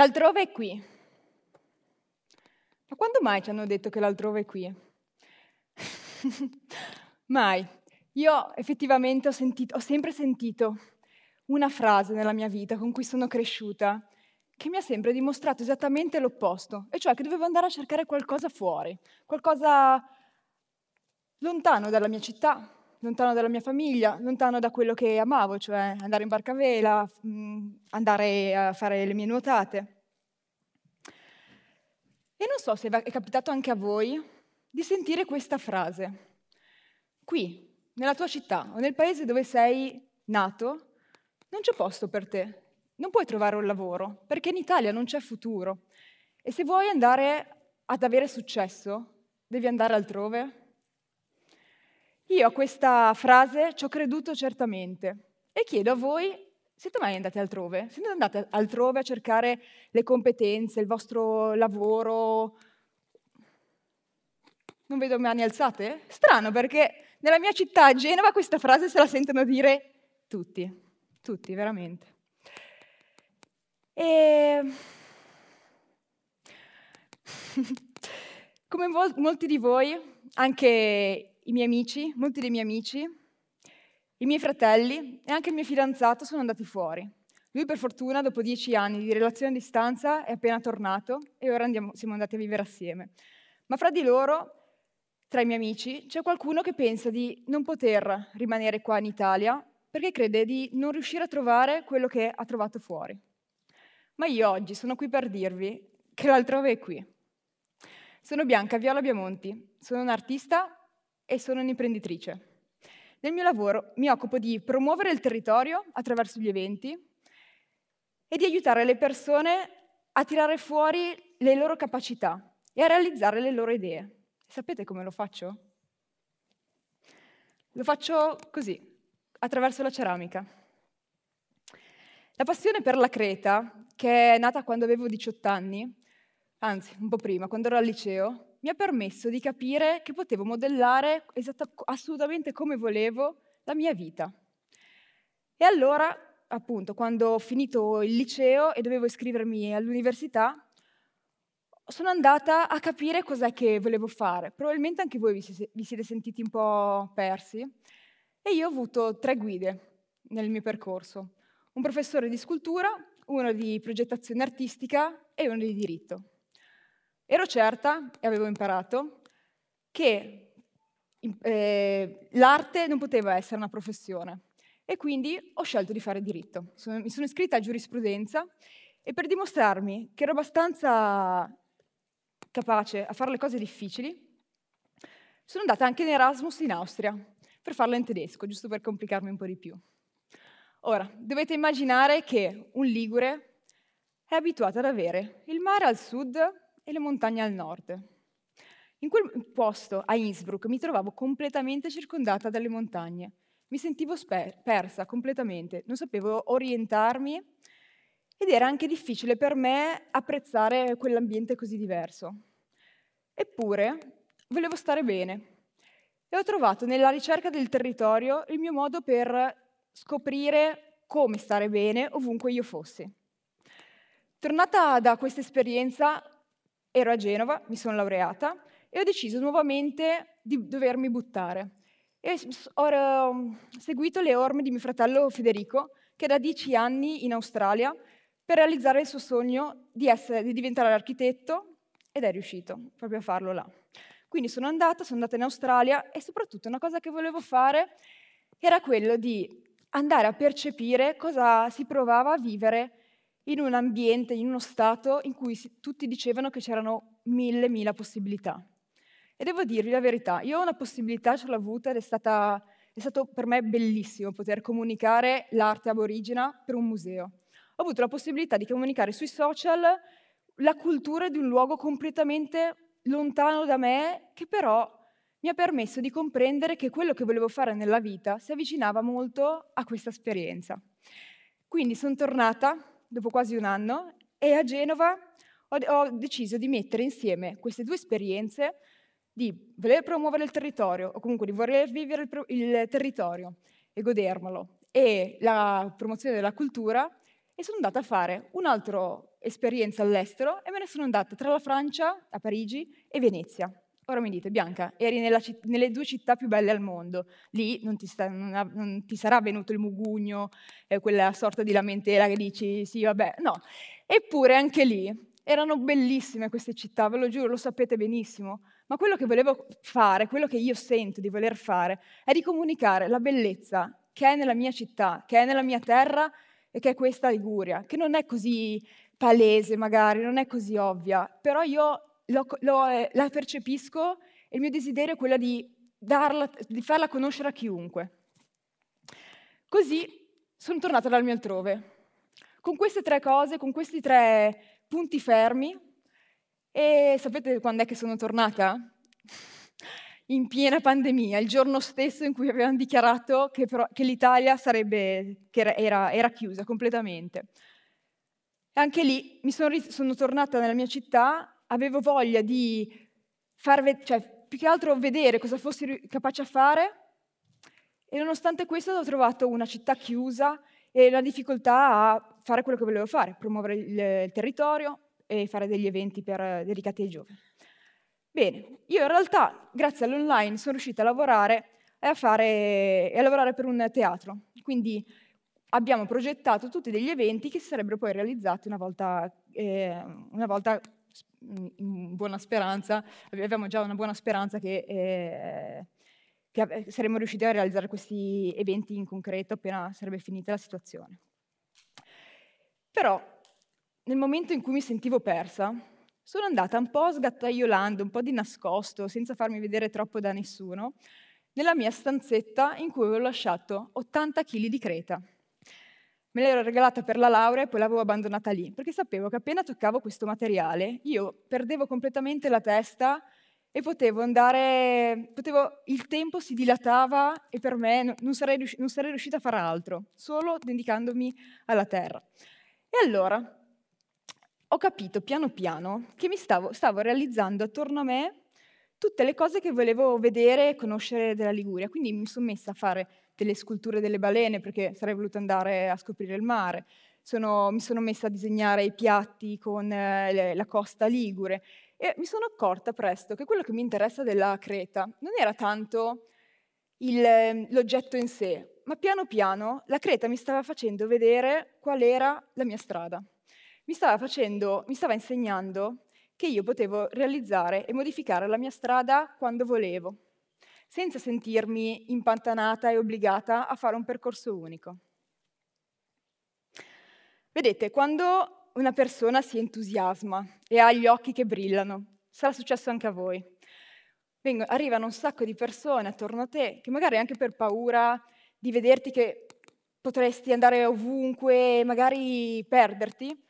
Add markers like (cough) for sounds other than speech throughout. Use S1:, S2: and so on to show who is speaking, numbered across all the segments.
S1: L'altrove è qui. Ma quando mai ci hanno detto che l'altrove è qui? (laughs) mai. Io effettivamente ho, sentito, ho sempre sentito una frase nella mia vita con cui sono cresciuta che mi ha sempre dimostrato esattamente l'opposto, e cioè che dovevo andare a cercare qualcosa fuori, qualcosa lontano dalla mia città, lontano dalla mia famiglia, lontano da quello che amavo, cioè andare in barca a vela, mm, andare a fare le mie nuotate. E non so se è capitato anche a voi di sentire questa frase. Qui, nella tua città o nel paese dove sei nato, non c'è posto per te, non puoi trovare un lavoro, perché in Italia non c'è futuro. E se vuoi andare ad avere successo, devi andare altrove, io a questa frase ci ho creduto certamente e chiedo a voi siete mai andati altrove? Siete andati altrove a cercare le competenze, il vostro lavoro? Non vedo mani alzate? Strano perché nella mia città, Genova, questa frase se la sentono dire tutti, tutti veramente. E... (laughs) Come molti di voi, anche i miei amici, molti dei miei amici, i miei fratelli e anche il mio fidanzato sono andati fuori. Lui per fortuna dopo dieci anni di relazione a distanza è appena tornato e ora andiamo, siamo andati a vivere assieme. Ma fra di loro, tra i miei amici, c'è qualcuno che pensa di non poter rimanere qua in Italia perché crede di non riuscire a trovare quello che ha trovato fuori. Ma io oggi sono qui per dirvi che l'altrove è qui. Sono Bianca Viola Biamonti, sono un'artista e sono un'imprenditrice. Nel mio lavoro mi occupo di promuovere il territorio attraverso gli eventi e di aiutare le persone a tirare fuori le loro capacità e a realizzare le loro idee. Sapete come lo faccio? Lo faccio così, attraverso la ceramica. La passione per la creta, che è nata quando avevo 18 anni, anzi un po' prima, quando ero al liceo, mi ha permesso di capire che potevo modellare assolutamente come volevo la mia vita. E allora, appunto, quando ho finito il liceo e dovevo iscrivermi all'università, sono andata a capire cos'è che volevo fare. Probabilmente anche voi vi siete sentiti un po' persi. E io ho avuto tre guide nel mio percorso. Un professore di scultura, uno di progettazione artistica e uno di diritto. Ero certa, e avevo imparato, che eh, l'arte non poteva essere una professione e quindi ho scelto di fare diritto. Sono, mi sono iscritta a giurisprudenza e per dimostrarmi che ero abbastanza capace a fare le cose difficili, sono andata anche in Erasmus in Austria per farla in tedesco, giusto per complicarmi un po' di più. Ora, dovete immaginare che un ligure è abituato ad avere il mare al sud e le montagne al nord. In quel posto, a Innsbruck, mi trovavo completamente circondata dalle montagne. Mi sentivo sper- persa completamente, non sapevo orientarmi ed era anche difficile per me apprezzare quell'ambiente così diverso. Eppure volevo stare bene e ho trovato nella ricerca del territorio il mio modo per scoprire come stare bene ovunque io fossi. Tornata da questa esperienza, Ero a Genova, mi sono laureata e ho deciso nuovamente di dovermi buttare. E ho ehm, seguito le orme di mio fratello Federico, che da dieci anni in Australia, per realizzare il suo sogno di, essere, di diventare architetto, ed è riuscito proprio a farlo là. Quindi sono andata, sono andata in Australia e soprattutto una cosa che volevo fare era quello di andare a percepire cosa si provava a vivere in un ambiente, in uno stato in cui tutti dicevano che c'erano mille, mila possibilità. E devo dirvi la verità, io una possibilità ce l'ho avuta ed è, stata, è stato per me bellissimo poter comunicare l'arte aborigena per un museo. Ho avuto la possibilità di comunicare sui social la cultura di un luogo completamente lontano da me, che però mi ha permesso di comprendere che quello che volevo fare nella vita si avvicinava molto a questa esperienza. Quindi sono tornata dopo quasi un anno, e a Genova ho, ho deciso di mettere insieme queste due esperienze di voler promuovere il territorio o comunque di voler vivere il, il territorio e godermelo e la promozione della cultura e sono andata a fare un'altra esperienza all'estero e me ne sono andata tra la Francia, a Parigi e Venezia. Ora mi dite, Bianca, eri citt- nelle due città più belle al mondo, lì non ti, sta- non ha- non ti sarà venuto il mugugno, eh, quella sorta di lamentela che dici sì, vabbè, no. Eppure anche lì erano bellissime queste città, ve lo giuro, lo sapete benissimo, ma quello che volevo fare, quello che io sento di voler fare, è di comunicare la bellezza che è nella mia città, che è nella mia terra e che è questa Liguria, che non è così palese magari, non è così ovvia, però io lo, lo, eh, la percepisco e il mio desiderio è quello di, darla, di farla conoscere a chiunque. Così sono tornata dal mio altrove. Con queste tre cose, con questi tre punti fermi, e sapete quando è che sono tornata? (laughs) In piena pandemia, il giorno stesso in cui avevano dichiarato che, però, che l'Italia sarebbe, che era, era, chiusa completamente. Anche lì mi sono, sono tornata nella mia città avevo voglia di far vedere, cioè più che altro vedere cosa fossi capace a fare e nonostante questo ho trovato una città chiusa e la difficoltà a fare quello che volevo fare, promuovere il, il territorio e fare degli eventi per, dedicati ai giovani. Bene, io in realtà grazie all'online sono riuscita a lavorare e a, fare, e a lavorare per un teatro, quindi abbiamo progettato tutti degli eventi che si sarebbero poi realizzati una volta, eh, una volta in buona speranza, avevamo già una buona speranza che, eh, che saremmo riusciti a realizzare questi eventi in concreto appena sarebbe finita la situazione. Però nel momento in cui mi sentivo persa, sono andata un po' sgattaiolando, un po' di nascosto, senza farmi vedere troppo da nessuno, nella mia stanzetta in cui avevo lasciato 80 kg di creta. Me l'ero regalata per la laurea e poi l'avevo abbandonata lì, perché sapevo che appena toccavo questo materiale io perdevo completamente la testa e potevo andare, potevo, il tempo si dilatava e per me non sarei, non sarei riuscita a fare altro, solo dedicandomi alla terra. E allora ho capito piano piano che mi stavo, stavo realizzando attorno a me tutte le cose che volevo vedere e conoscere della Liguria, quindi mi sono messa a fare delle sculture delle balene perché sarei voluta andare a scoprire il mare. Sono, mi sono messa a disegnare i piatti con eh, le, la costa ligure e mi sono accorta presto che quello che mi interessa della Creta non era tanto il, ehm, l'oggetto in sé, ma piano piano la Creta mi stava facendo vedere qual era la mia strada. Mi stava, facendo, mi stava insegnando che io potevo realizzare e modificare la mia strada quando volevo senza sentirmi impantanata e obbligata a fare un percorso unico. Vedete, quando una persona si entusiasma e ha gli occhi che brillano, sarà successo anche a voi. Vengo, arrivano un sacco di persone attorno a te che magari anche per paura di vederti che potresti andare ovunque, magari perderti,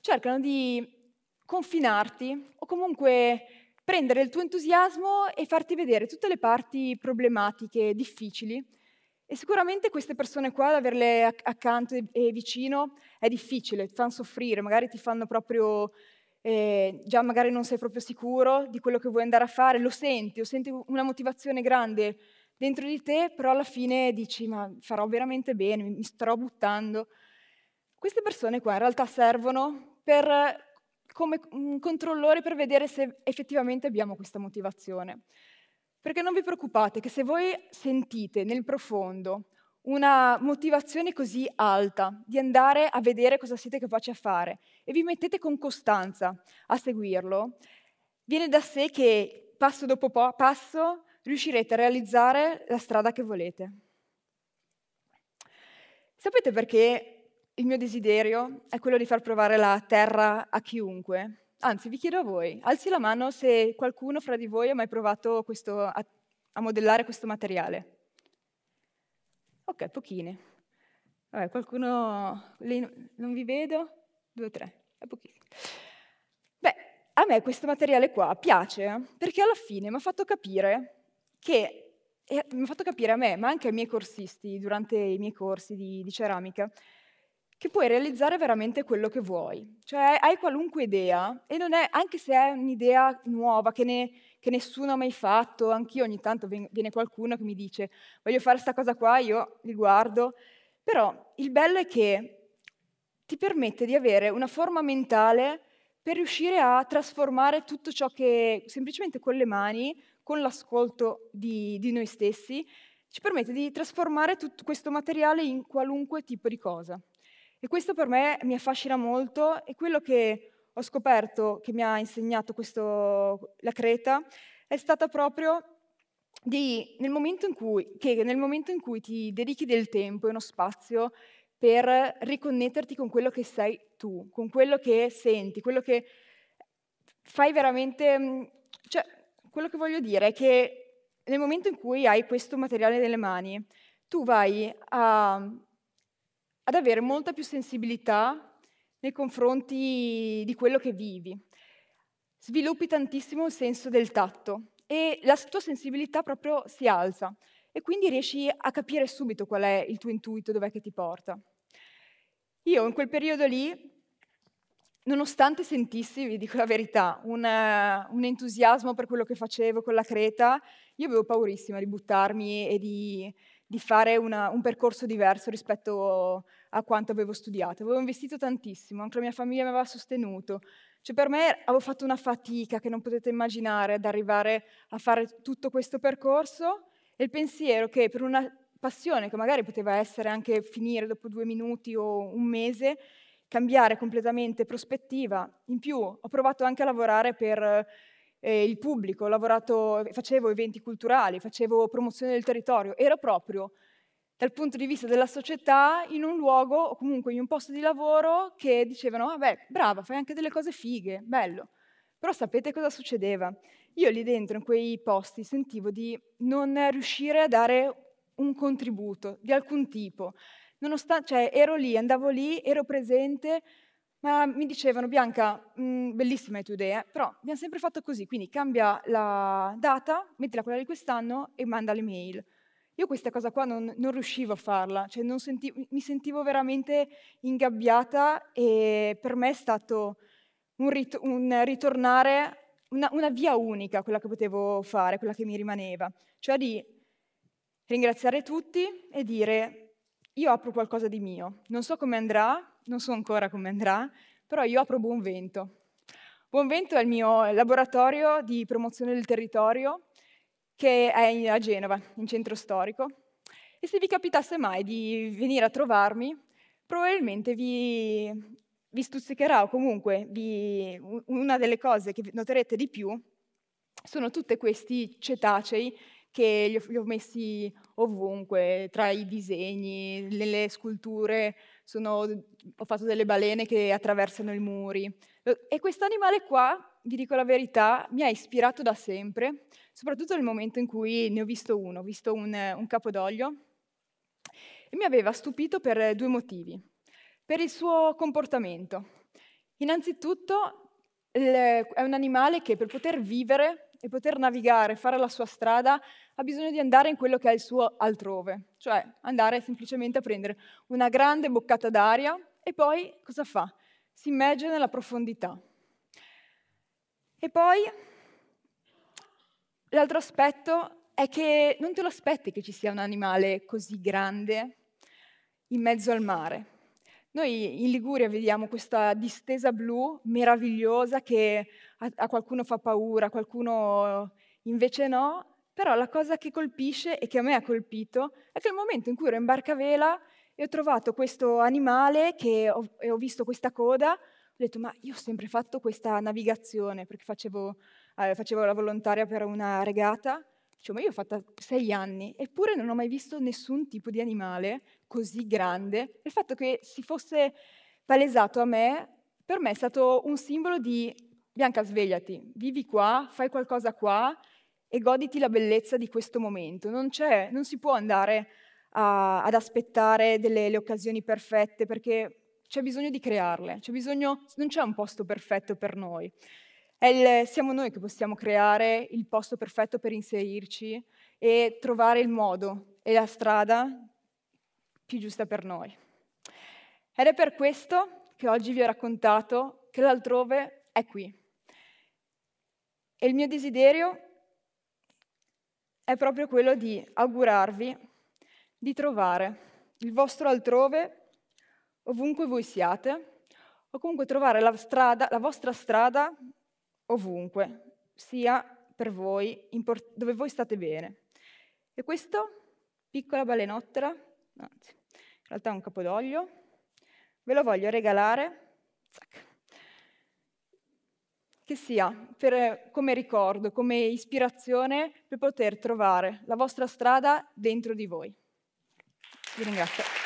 S1: cercano di confinarti o comunque prendere il tuo entusiasmo e farti vedere tutte le parti problematiche, difficili. E sicuramente queste persone qua, ad averle accanto e-, e vicino, è difficile, ti fanno soffrire, magari ti fanno proprio eh, già magari non sei proprio sicuro di quello che vuoi andare a fare, lo senti, o senti una motivazione grande dentro di te, però alla fine dici ma farò veramente bene, mi starò buttando. Queste persone qua in realtà servono per come un mm, controllore per vedere se effettivamente abbiamo questa motivazione. Perché non vi preoccupate che se voi sentite nel profondo una motivazione così alta di andare a vedere cosa siete capaci a fare e vi mettete con costanza a seguirlo, viene da sé che passo dopo passo riuscirete a realizzare la strada che volete. Sapete perché il mio desiderio è quello di far provare la terra a chiunque. Anzi, vi chiedo a voi, alzi la mano se qualcuno fra di voi ha mai provato questo, a, a, modellare questo materiale. Ok, pochine. Vabbè, qualcuno, non vi vedo? Due o tre, è pochissimo. Beh, a me questo materiale qua piace eh, perché alla fine mi ha fatto capire che e eh, mi ha fatto capire a me, ma anche ai miei corsisti, durante i miei corsi di, di ceramica, che puoi realizzare veramente quello che vuoi. Cioè hai qualunque idea e non è, anche se è un'idea nuova che, ne, che nessuno ha mai fatto, anch'io ogni tanto viene qualcuno che mi dice voglio fare questa cosa qua, io li guardo, però il bello è che ti permette di avere una forma mentale per riuscire a trasformare tutto ciò che semplicemente con le mani, con l'ascolto di, di noi stessi, ci permette di trasformare tutto questo materiale in qualunque tipo di cosa. E questo per me mi affascina molto e quello che ho scoperto, che mi ha insegnato questo, la Creta, è stata proprio di, nel momento in cui, che nel momento in cui ti dedichi del tempo e uno spazio per riconnetterti con quello che sei tu, con quello che senti, quello che fai veramente... Mm, cioè, quello che voglio dire è che nel momento in cui hai questo materiale nelle mani, tu vai a ad avere molta più sensibilità nei confronti di quello che vivi. Sviluppi tantissimo il senso del tatto e la tua sensibilità proprio si alza e quindi riesci a capire subito qual è il tuo intuito, dov'è che ti porta. Io in quel periodo lì, nonostante sentissi, vi dico la verità, un, uh, un entusiasmo per quello che facevo con la creta, io avevo paurissima di buttarmi e di, di fare una, un percorso diverso rispetto a quanto avevo studiato. Avevo investito tantissimo, anche la mia famiglia mi aveva sostenuto. Cioè per me avevo fatto una fatica che non potete immaginare ad arrivare a fare tutto questo percorso e il pensiero che per una passione che magari poteva essere anche finire dopo due minuti o un mese, cambiare completamente prospettiva. In più ho provato anche a lavorare per eh, il pubblico, lavorato, facevo eventi culturali, facevo promozione del territorio, era proprio dal punto di vista della società in un luogo o comunque in un posto di lavoro che dicevano, vabbè, ah, brava, fai anche delle cose fighe, bello. Però sapete cosa succedeva? Io lì dentro, in quei posti, sentivo di non riuscire a dare un contributo di alcun tipo. Nonostante, cioè, ero lì, andavo lì, ero presente, ma mi dicevano, Bianca, mh, mm, bellissime le tue idee, però abbiamo sempre fatto così, quindi cambia la data, mettila quella di quest'anno e manda l'email. Io questa cosa qua non, non riuscivo a farla, cioè senti, mi sentivo veramente ingabbiata e per me è stato un, rit- un ritornare, una, una, via unica, quella che potevo fare, quella che mi rimaneva, cioè di ringraziare tutti e dire io apro qualcosa di mio, non so come andrà, non so ancora come andrà, però io apro Buonvento. Buonvento è il mio laboratorio di promozione del territorio che è a Genova, in centro storico. E se vi capitasse mai di venire a trovarmi, probabilmente vi, vi stuzzicherà o comunque vi, una delle cose che noterete di più sono tutti questi cetacei che li ho, li ho messi ovunque, tra i disegni, nelle sculture, sono, ho fatto delle balene che attraversano i muri. E questo animale qua, vi dico la verità, mi ha ispirato da sempre, soprattutto nel momento in cui ne ho visto uno, ho visto un, un capodoglio, e mi aveva stupito per due motivi. Per il suo comportamento. Innanzitutto è un animale che per poter vivere e poter navigare, fare la sua strada, ha bisogno di andare in quello che è il suo altrove, cioè andare semplicemente a prendere una grande boccata d'aria e poi cosa fa? Si immerge nella profondità. E poi l'altro aspetto è che non te lo aspetti che ci sia un animale così grande in mezzo al mare. Noi in Liguria vediamo questa distesa blu meravigliosa che a, qualcuno fa paura, a qualcuno invece no, però la cosa che colpisce e che a me ha colpito è che il momento in cui ero in barcavela e ho trovato questo animale ho, e ho visto questa coda, ho detto ma io ho sempre fatto questa navigazione perché facevo, eh, facevo la volontaria per una regata, cioè, ma io ho fatto sei anni eppure non ho mai visto nessun tipo di animale così grande. Il fatto che si fosse palesato a me, per me è stato un simbolo di Bianca svegliati, vivi qua, fai qualcosa qua e goditi la bellezza di questo momento. Non, non si può andare a, ad aspettare delle le occasioni perfette perché c'è bisogno di crearle, c'è bisogno, non c'è un posto perfetto per noi. Il, siamo noi che possiamo creare il posto perfetto per inserirci e trovare il modo e la strada più giusta per noi. Ed è per questo che oggi vi ho raccontato che l'altrove è qui. E il mio desiderio è proprio quello di augurarvi di trovare il vostro altrove ovunque voi siate, o comunque trovare la, strada, la vostra strada ovunque, sia per voi, dove voi state bene. E questo, piccola balenottera, anzi, in realtà è un capodoglio, ve lo voglio regalare zac, che sia per, come ricordo, come ispirazione per poter trovare la vostra strada dentro di voi. Vi ringrazio.